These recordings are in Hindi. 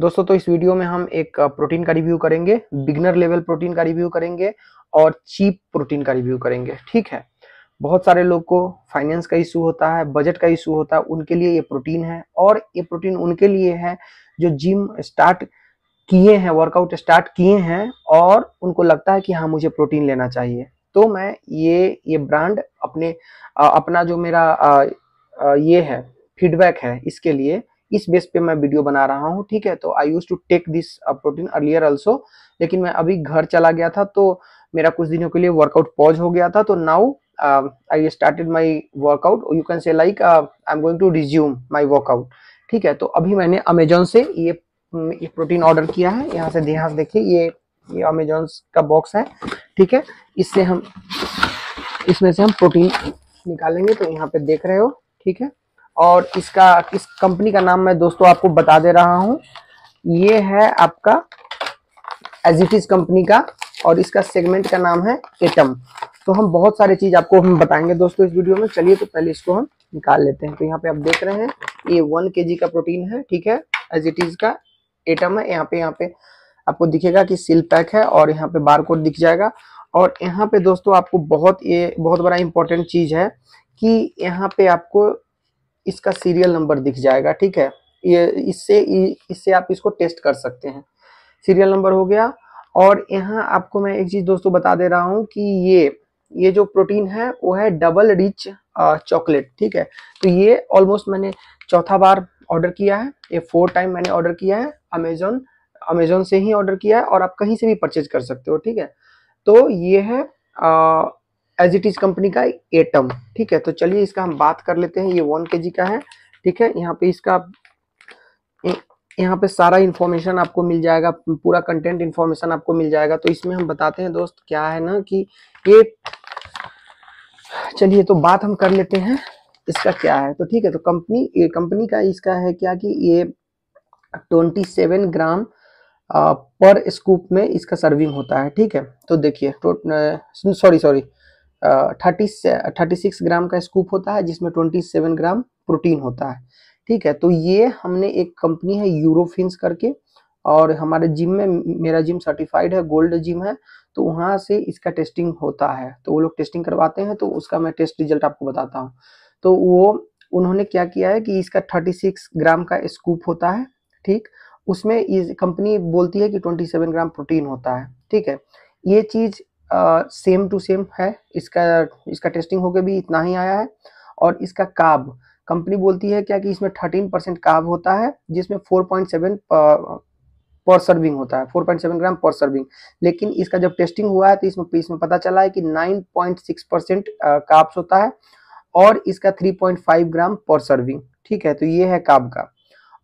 दोस्तों तो इस वीडियो में हम एक प्रोटीन का रिव्यू करेंगे बिगनर लेवल प्रोटीन का रिव्यू करेंगे और चीप प्रोटीन का रिव्यू करेंगे ठीक है बहुत सारे लोग को फाइनेंस का इशू होता है बजट का इशू होता है उनके लिए ये प्रोटीन है और ये प्रोटीन उनके लिए है जो जिम स्टार्ट किए हैं वर्कआउट स्टार्ट किए हैं और उनको लगता है कि हाँ मुझे प्रोटीन लेना चाहिए तो मैं ये ये ब्रांड अपने अपना जो मेरा ये है फीडबैक है इसके लिए इस बेस पे मैं वीडियो बना रहा हूँ ठीक है तो I use to take this protein earlier also लेकिन मैं अभी घर चला गया था तो मेरा कुछ दिनों के लिए वर्कआउट पॉज हो गया था तो now I started my workout you can say like I am going to resume my workout ठीक है तो अभी मैंने अमेजोन से ये हम्म, ये प्रोटीन ऑर्डर किया है यहाँ से देहा देखिए ये ये अमेजोन का बॉक्स है ठीक है इससे हम इसमें से हम प्रोटीन निकालेंगे तो यहाँ पे देख रहे हो ठीक है और इसका इस कंपनी का नाम मैं दोस्तों आपको बता दे रहा हूँ ये है आपका एज इट इज कंपनी का और इसका सेगमेंट का नाम है एटम तो हम बहुत सारे चीज आपको हम बताएंगे दोस्तों इस वीडियो में चलिए तो पहले इसको हम निकाल लेते हैं तो यहाँ पे आप देख रहे हैं ये वन के का प्रोटीन है ठीक है एज इट इज का एटम है यहाँ पे यहाँ पे आपको दिखेगा कि सील पैक है और यहाँ पे बार कोड दिख जाएगा और यहाँ पे दोस्तों आपको बहुत ये बहुत बड़ा इंपॉर्टेंट चीज है कि यहाँ पे आपको इसका सीरियल नंबर दिख जाएगा ठीक है ये इससे इससे आप इसको टेस्ट कर सकते हैं सीरियल नंबर हो गया और यहाँ आपको मैं एक चीज़ दोस्तों बता दे रहा हूँ कि ये ये जो प्रोटीन है वो है डबल रिच चॉकलेट ठीक है तो ये ऑलमोस्ट मैंने चौथा बार ऑर्डर किया है ये फोर टाइम मैंने ऑर्डर किया है अमेजोन अमेजोन से ही ऑर्डर किया है और आप कहीं से भी परचेज कर सकते हो ठीक है तो ये है एज इट इज कंपनी का एटम ठीक है तो चलिए इसका हम बात कर लेते हैं ये वन के का है ठीक है यहाँ पे इसका यहाँ पे सारा इन्फॉर्मेशन आपको मिल जाएगा पूरा कंटेंट इन्फॉर्मेशन आपको मिल जाएगा तो इसमें हम बताते हैं दोस्त क्या है ना कि ये चलिए तो बात हम कर लेते हैं इसका क्या है तो ठीक है तो कंपनी ये कंपनी का इसका है क्या कि ये 27 ग्राम पर स्कूप में इसका सर्विंग होता है ठीक है तो देखिए सॉरी तो, sorry thirty thirty six gram का स्कूप होता है जिसमें ट्वेंटी सेवन ग्राम प्रोटीन होता है ठीक है तो ये हमने एक कंपनी है यूरोफिन्स करके और हमारे जिम में मेरा जिम सर्टिफाइड है गोल्ड जिम है तो वहाँ से इसका टेस्टिंग होता है तो वो लोग टेस्टिंग करवाते हैं तो उसका मैं टेस्ट रिजल्ट आपको बताता हूँ तो वो उन्होंने क्या किया है कि इसका 36 ग्राम का स्कूप होता है ठीक उसमें कंपनी बोलती है कि 27 ग्राम प्रोटीन होता है ठीक है ये चीज सेम टू सेम है इसका इसका टेस्टिंग होके भी इतना ही आया है और इसका काब कंपनी बोलती है क्या कि इसमें थर्टीन परसेंट काब होता है जिसमें फोर पॉइंट सेवन पर सर्विंग होता है 4.7 ग्राम पर सर्विंग लेकिन इसका जब टेस्टिंग हुआ है तो इसमें इसमें पता चला है कि 9.6 परसेंट काब्स होता है और इसका 3.5 ग्राम पर सर्विंग ठीक है तो ये है काब का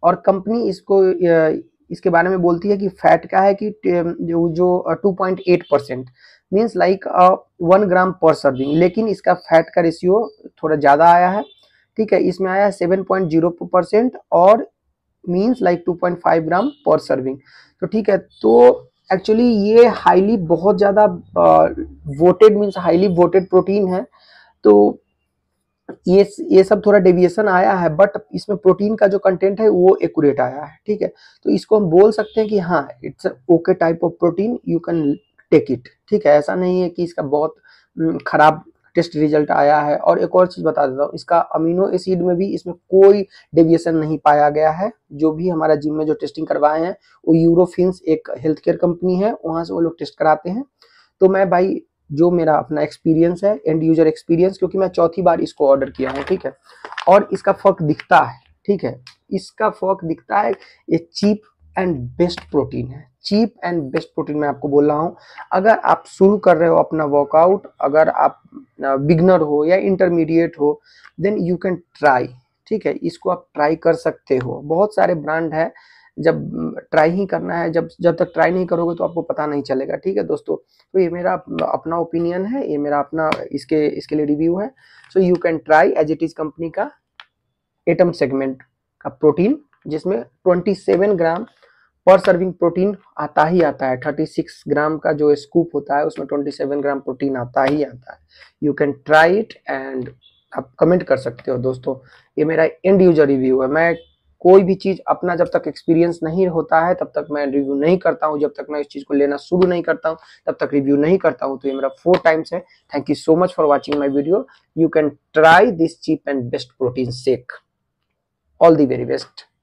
और कंपनी इसको इसके बारे में बोलती है कि फैट का है कि जो जो 2.8 percent means like one gram per serving लेकिन इसका फैट का रेशियो थोड़ा ज़्यादा आया है ठीक है इसमें आया है सेवन पॉइंट जीरो परसेंट और means like two point five gram per serving तो ठीक है तो एक्चुअली ये हाईली बहुत ज़्यादा voted means highly voted protein है तो ये ये सब थोड़ा डेविएशन आया है बट इसमें प्रोटीन का जो कंटेंट है वो एक्यूरेट आया है ठीक है तो इसको हम बोल सकते हैं कि हाँ it's okay type of protein you can take it ठीक है ऐसा नहीं है कि इसका बहुत हम्म, खराब टेस्ट रिजल्ट आया है और एक और चीज़ बता देता हूँ इसका अमीनो एसिड में भी इसमें कोई डेविएशन नहीं पाया गया है जो भी हमारा जिम में जो टेस्टिंग करवाए हैं वो यूरोफिन्स एक हेल्थ केयर कंपनी है वहां से वो लोग टेस्ट कराते हैं तो मैं भाई जो मेरा अपना एक्सपीरियंस है एंड यूजर एक्सपीरियंस क्योंकि मैं चौथी बार इसको ऑर्डर किया हूँ ठीक है और इसका फर्क दिखता है ठीक है इसका फर्क दिखता है ये चीप एंड बेस्ट प्रोटीन है चीप एंड बेस्ट प्रोटीन मैं आपको बोल रहा हूँ अगर आप शुरू कर रहे हो अपना वर्कआउट अगर आप बिगनर हो या इंटरमीडिएट हो देन यू कैन ट्राई ठीक है इसको आप ट्राई कर सकते हो बहुत सारे ब्रांड है जब ट्राई ही करना है जब जब तक ट्राई नहीं करोगे तो आपको पता नहीं चलेगा ठीक है दोस्तों तो ये मेरा अपना ओपिनियन है ये मेरा अपना इसके इसके लिए रिव्यू है so you can try as it is company का एटम सेगमेंट का प्रोटीन जिसमें 27 ग्राम पर सर्विंग प्रोटीन आता ही आता है 36 ग्राम का जो स्कूप होता है उसमें 27 ग्राम प्रोटीन आता ही आता है you can try it and आप कमेंट कर सकते हो दोस्तों ये मेरा एंड यूजर रिव्यू है मैं कोई भी चीज़ अपना जब तक एक्सपीरियंस नहीं होता है तब तक मैं रिव्यू नहीं करता हूँ जब तक मैं इस चीज़ को लेना शुरू नहीं करता हूँ तब तक रिव्यू नहीं करता हूँ तो ये मेरा फोर टाइम्स है thank you so much for watching my video you can try this cheap and best protein shake all the very best